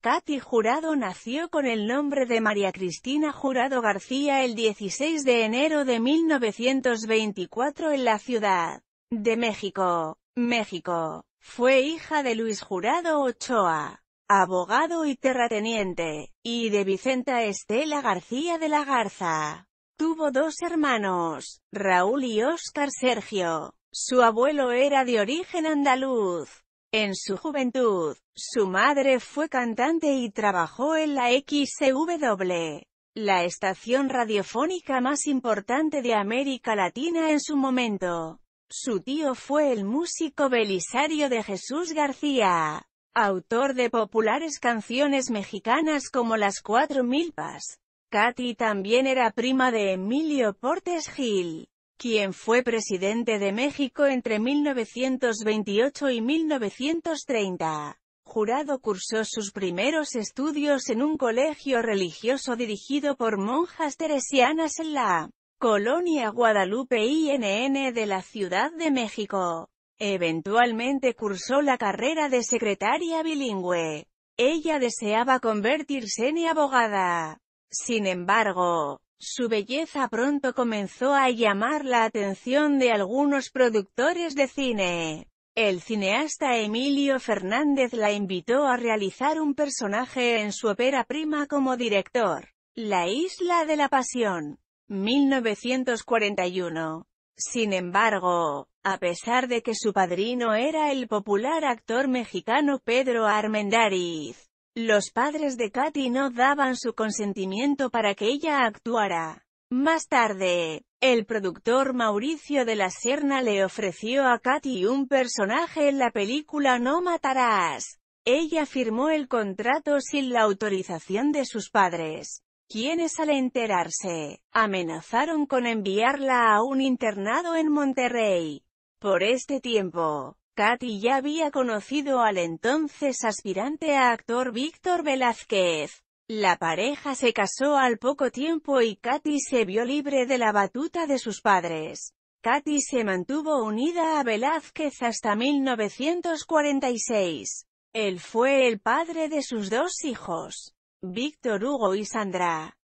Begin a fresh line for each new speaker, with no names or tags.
Katy Jurado nació con el nombre de María Cristina Jurado García el 16 de enero de 1924 en la Ciudad de México, México. Fue hija de Luis Jurado Ochoa, abogado y terrateniente, y de Vicenta Estela García de la Garza. Tuvo dos hermanos, Raúl y Óscar Sergio. Su abuelo era de origen andaluz. En su juventud, su madre fue cantante y trabajó en la XW, la estación radiofónica más importante de América Latina en su momento. Su tío fue el músico Belisario de Jesús García, autor de populares canciones mexicanas como Las Cuatro Milpas. Katy también era prima de Emilio Portes Gil, quien fue presidente de México entre 1928 y 1930. Jurado cursó sus primeros estudios en un colegio religioso dirigido por monjas teresianas en la Colonia Guadalupe INN de la Ciudad de México. Eventualmente cursó la carrera de secretaria bilingüe. Ella deseaba convertirse en abogada. Sin embargo, su belleza pronto comenzó a llamar la atención de algunos productores de cine. El cineasta Emilio Fernández la invitó a realizar un personaje en su ópera prima como director, La Isla de la Pasión, 1941. Sin embargo, a pesar de que su padrino era el popular actor mexicano Pedro Armendáriz, los padres de Katy no daban su consentimiento para que ella actuara. Más tarde, el productor Mauricio de la Serna le ofreció a Katy un personaje en la película No matarás. Ella firmó el contrato sin la autorización de sus padres, quienes al enterarse, amenazaron con enviarla a un internado en Monterrey. Por este tiempo, Katy ya había conocido al entonces aspirante a actor Víctor Velázquez. La pareja se casó al poco tiempo y Katy se vio libre de la batuta de sus padres. Katy se mantuvo unida a Velázquez hasta 1946. Él fue el padre de sus dos hijos, Víctor Hugo y Sandra.